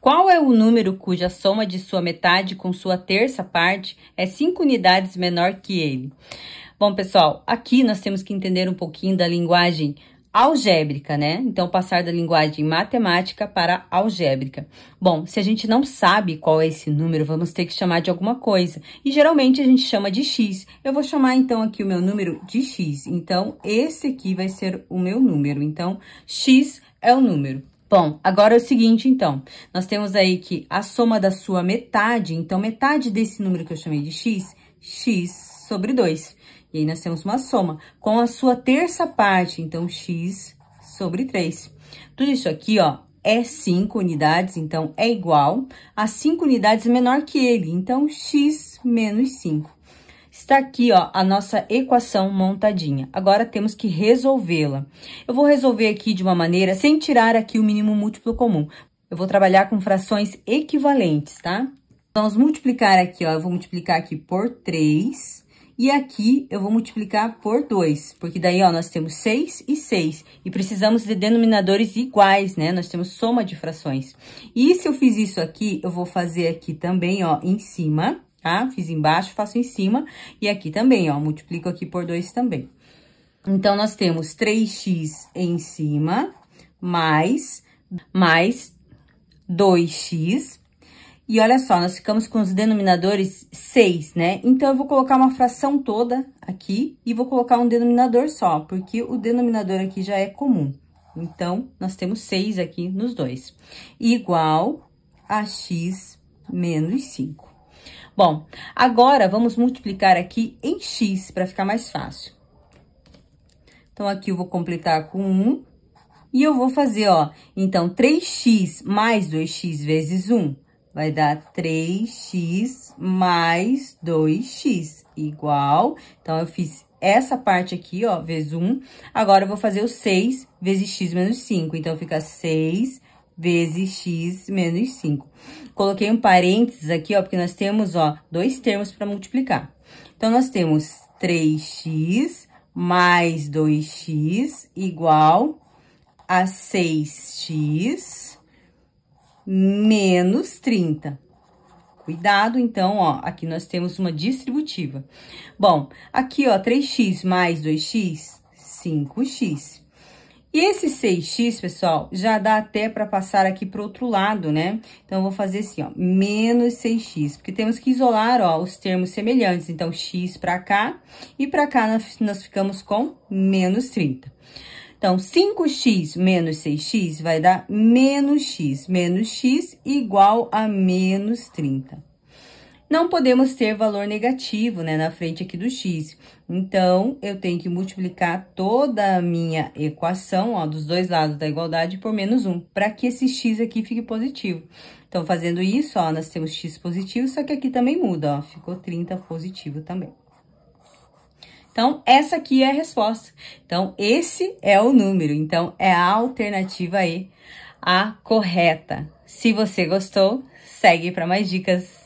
Qual é o número cuja soma de sua metade com sua terça parte é 5 unidades menor que ele? Bom, pessoal, aqui nós temos que entender um pouquinho da linguagem algébrica, né? Então, passar da linguagem matemática para algébrica. Bom, se a gente não sabe qual é esse número, vamos ter que chamar de alguma coisa. E geralmente a gente chama de x. Eu vou chamar então aqui o meu número de x. Então, esse aqui vai ser o meu número. Então, x é o número. Bom, agora é o seguinte, então. Nós temos aí que a soma da sua metade, então, metade desse número que eu chamei de x, x sobre 2. E aí, nós temos uma soma com a sua terça parte, então, x sobre 3. Tudo isso aqui, ó, é 5 unidades, então, é igual a 5 unidades menor que ele, então, x menos 5. Está aqui, ó, a nossa equação montadinha. Agora temos que resolvê-la. Eu vou resolver aqui de uma maneira sem tirar aqui o mínimo múltiplo comum. Eu vou trabalhar com frações equivalentes, tá? Então, vamos multiplicar aqui, ó, eu vou multiplicar aqui por 3 e aqui eu vou multiplicar por 2, porque daí, ó, nós temos 6 e 6 e precisamos de denominadores iguais, né? Nós temos soma de frações. E se eu fiz isso aqui, eu vou fazer aqui também, ó, em cima tá? Fiz embaixo, faço em cima. E aqui também, ó, multiplico aqui por 2 também. Então, nós temos 3x em cima, mais, mais 2x. E olha só, nós ficamos com os denominadores 6, né? Então, eu vou colocar uma fração toda aqui e vou colocar um denominador só, porque o denominador aqui já é comum. Então, nós temos 6 aqui nos dois, igual a x menos 5. Bom, agora vamos multiplicar aqui em x para ficar mais fácil. Então, aqui eu vou completar com 1 e eu vou fazer, ó, então 3x mais 2x vezes 1 vai dar 3x mais 2x igual. Então, eu fiz essa parte aqui, ó, vezes 1. Agora, eu vou fazer o 6 vezes x menos 5. Então, fica 6 vezes x menos 5. Coloquei um parênteses aqui, ó, porque nós temos, ó, dois termos para multiplicar. Então, nós temos 3x mais 2x igual a 6x menos 30. Cuidado, então, ó, aqui nós temos uma distributiva. Bom, aqui, ó, 3x mais 2x, 5x. E esse 6x, pessoal, já dá até para passar aqui pro outro lado, né? Então, eu vou fazer assim, ó, menos 6x, porque temos que isolar, ó, os termos semelhantes. Então, x para cá e para cá nós, nós ficamos com menos 30. Então, 5x menos 6x vai dar menos x, menos x igual a menos 30 não podemos ter valor negativo, né, na frente aqui do x. Então, eu tenho que multiplicar toda a minha equação, ó, dos dois lados da igualdade por menos 1, para que esse x aqui fique positivo. Então, fazendo isso, ó, nós temos x positivo, só que aqui também muda, ó, ficou 30 positivo também. Então, essa aqui é a resposta. Então, esse é o número. Então, é a alternativa E, a correta. Se você gostou, segue para mais dicas.